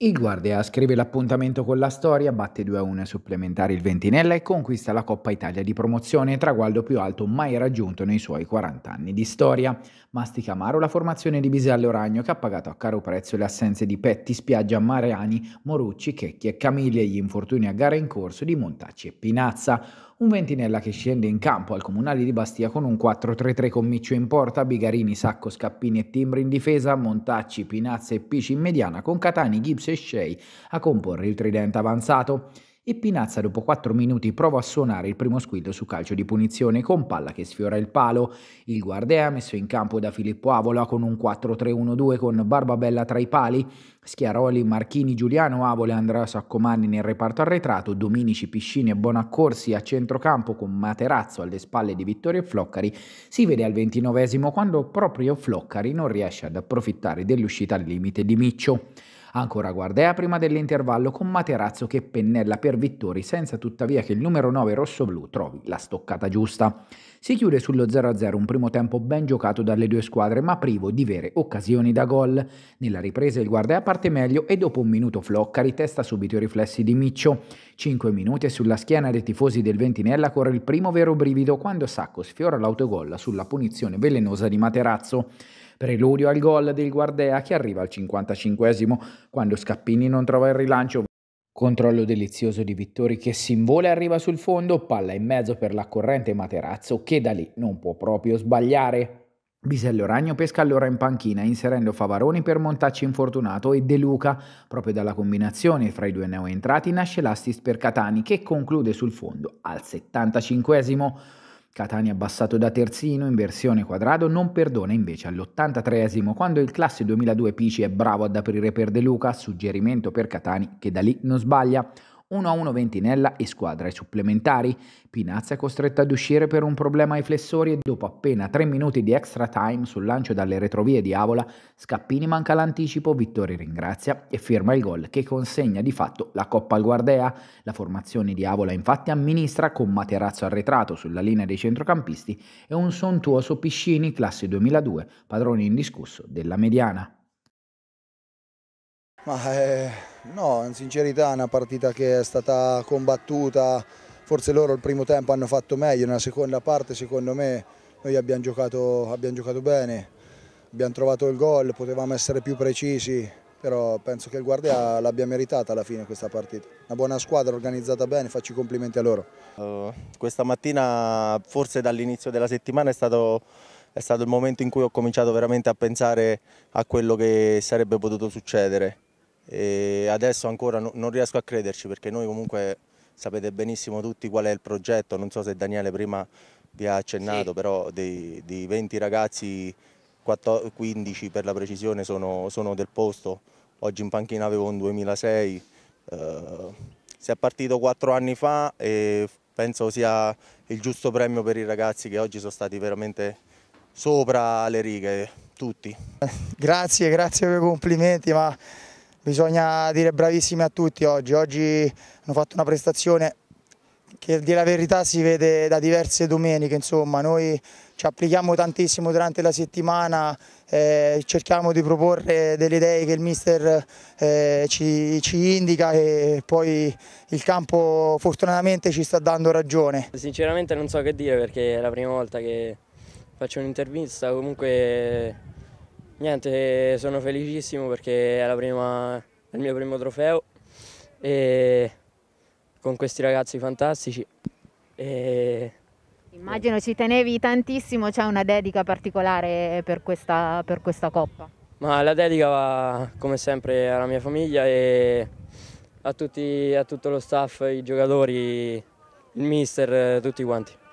Il Guardia scrive l'appuntamento con la storia, batte 2-1 ai supplementari il Ventinella e conquista la Coppa Italia di promozione, traguardo più alto mai raggiunto nei suoi 40 anni di storia. Mastica amaro la formazione di Bisello Ragno che ha pagato a caro prezzo le assenze di Petti, Spiaggia, Mareani, Morucci, Checchi e Camiglia e gli infortuni a gara in corso di Montacci e Pinazza un Ventinella che scende in campo al Comunale di Bastia con un 4-3-3 con Miccio in porta, Bigarini, Sacco, Scappini e Timbri in difesa, Montacci, Pinazza e Pici in mediana con Catani, Gibbs e Shea a comporre il tridente avanzato e Pinazza dopo 4 minuti prova a suonare il primo squillo su calcio di punizione con palla che sfiora il palo. Il guardia messo in campo da Filippo Avola con un 4-3-1-2 con Barbabella tra i pali, Schiaroli, Marchini, Giuliano, Avola e Andrea Saccomanni nel reparto arretrato, Dominici, Piscini e Bonaccorsi a centrocampo con Materazzo alle spalle di Vittorio Floccari. Si vede al 29 quando proprio Floccari non riesce ad approfittare dell'uscita al limite di Miccio. Ancora Guardea prima dell'intervallo con Materazzo che pennella per Vittori senza tuttavia che il numero 9 rossoblù trovi la stoccata giusta. Si chiude sullo 0-0 un primo tempo ben giocato dalle due squadre ma privo di vere occasioni da gol. Nella ripresa il Guardea parte meglio e dopo un minuto Flocca ritesta subito i riflessi di Miccio. 5 minuti e sulla schiena dei tifosi del Ventinella corre il primo vero brivido quando Sacco sfiora l'autogolla sulla punizione velenosa di Materazzo. Preludio al gol del Guardea che arriva al 55 quando Scappini non trova il rilancio. Controllo delizioso di Vittori che si invola e arriva sul fondo, palla in mezzo per la corrente Materazzo che da lì non può proprio sbagliare. Bisello Ragno pesca allora in panchina inserendo Favaroni per Montacci infortunato e De Luca. Proprio dalla combinazione fra i due neoentrati nasce l'assist per Catani che conclude sul fondo al 75 Catania abbassato da terzino in versione quadrado non perdona invece all'83esimo quando il classe 2002 Pici è bravo ad aprire per De Luca, suggerimento per Catani che da lì non sbaglia. 1 a 1 Ventinella e squadra ai supplementari. Pinazza è costretta ad uscire per un problema ai flessori e dopo appena 3 minuti di extra time sul lancio dalle retrovie di Avola, Scappini manca l'anticipo, Vittori ringrazia e firma il gol che consegna di fatto la Coppa al Guardea. La formazione di Avola infatti amministra con Materazzo arretrato sulla linea dei centrocampisti e un sontuoso Piscini classe 2002, padrone indiscusso della mediana. Ma è eh, No, in sincerità è una partita che è stata combattuta, forse loro il primo tempo hanno fatto meglio, nella seconda parte secondo me noi abbiamo giocato, abbiamo giocato bene, abbiamo trovato il gol, potevamo essere più precisi, però penso che il Guardia l'abbia meritata alla fine questa partita. Una buona squadra organizzata bene, faccio i complimenti a loro. Uh, questa mattina forse dall'inizio della settimana è stato, è stato il momento in cui ho cominciato veramente a pensare a quello che sarebbe potuto succedere. E adesso ancora no, non riesco a crederci perché noi comunque sapete benissimo tutti qual è il progetto, non so se Daniele prima vi ha accennato, sì. però dei, dei, 20 ragazzi, 14, 15 per la precisione sono, sono, del posto, oggi in panchina avevo un 2006, eh, si è partito 4 anni fa e penso sia il giusto premio per i ragazzi che oggi sono stati veramente sopra le righe, tutti. Grazie, grazie per i complimenti, ma Bisogna dire bravissimi a tutti oggi, oggi hanno fatto una prestazione che di la verità si vede da diverse domeniche, insomma noi ci applichiamo tantissimo durante la settimana, eh, cerchiamo di proporre delle idee che il mister eh, ci, ci, indica e poi il campo fortunatamente ci sta dando ragione. Sinceramente non so che dire perché è la prima volta che faccio un'intervista, comunque Niente, sono felicissimo perché è, prima, è il mio primo trofeo e con questi ragazzi fantastici. E... Immagino ci tenevi tantissimo, c'è una dedica particolare per questa, per questa Coppa. Ma la dedica va come sempre alla mia famiglia e a, tutti, a tutto lo staff, i giocatori, il mister, tutti quanti.